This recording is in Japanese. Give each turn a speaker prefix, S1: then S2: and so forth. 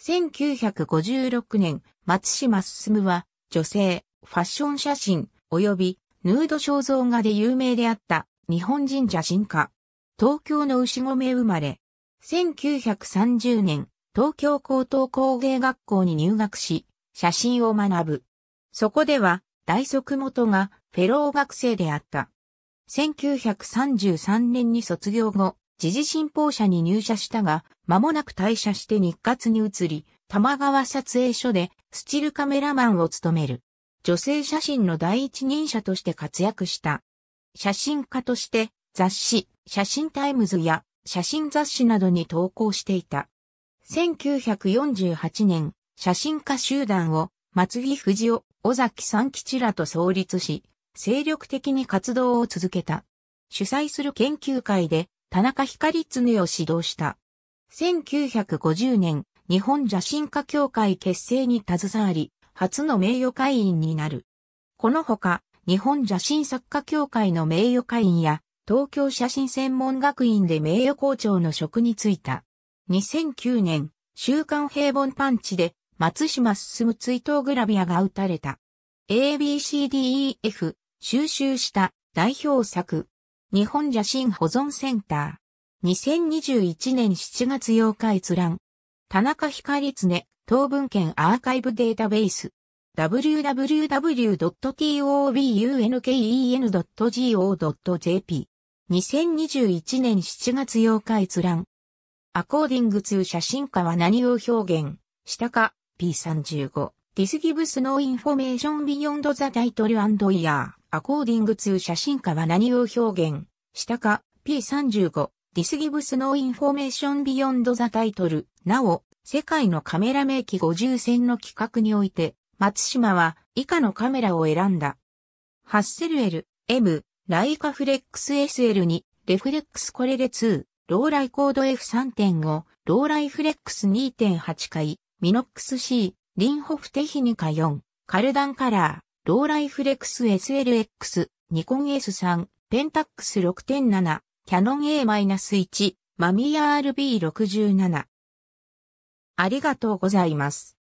S1: 1956年、松島進は、女性、ファッション写真、及び、ヌード肖像画で有名であった、日本人写真家。東京の牛込生まれ。1930年、東京高等工芸学校に入学し、写真を学ぶ。そこでは、大足元がフェロー学生であった。1933年に卒業後、時事新報社に入社したが、間もなく退社して日活に移り、玉川撮影所でスチルカメラマンを務める。女性写真の第一人者として活躍した。写真家として雑誌、写真タイムズや写真雑誌などに投稿していた。1948年、写真家集団を松木藤尾、尾崎三吉らと創立し、精力的に活動を続けた。主催する研究会で田中光常を指導した。1950年、日本邪神家協会結成に携わり、初の名誉会員になる。このほか、日本邪神作家協会の名誉会員や、東京写真専門学院で名誉校長の職に就いた。2009年、週刊平凡パンチで、松島進追悼グラビアが打たれた。ABCDEF、収集した代表作。日本写真保存センター。2021年7月8日閲覧。田中光常、当文献アーカイブデータベース。www.tobunken.go.jp。2021年7月8日閲覧。アコーディング2写真家は何を表現したか P35。This gives no information beyond the title and year. アコーディング2写真家は何を表現したか P35 ディスギブスノーインフォーメーションビヨンドザタイトル。なお世界のカメラ名機50選の企画において松島は以下のカメラを選んだハッセルエル M ライカフレックス SL2 レフレックスコレレ2ローライコード F3.5 ローライフレックス2.8回ミノックス C リンホフテヒニカ4カルダンカラーローライフレックス SLX、ニコン S3、ペンタックス6.7、キャノン A-1、マミヤ RB67。ありがとうございます。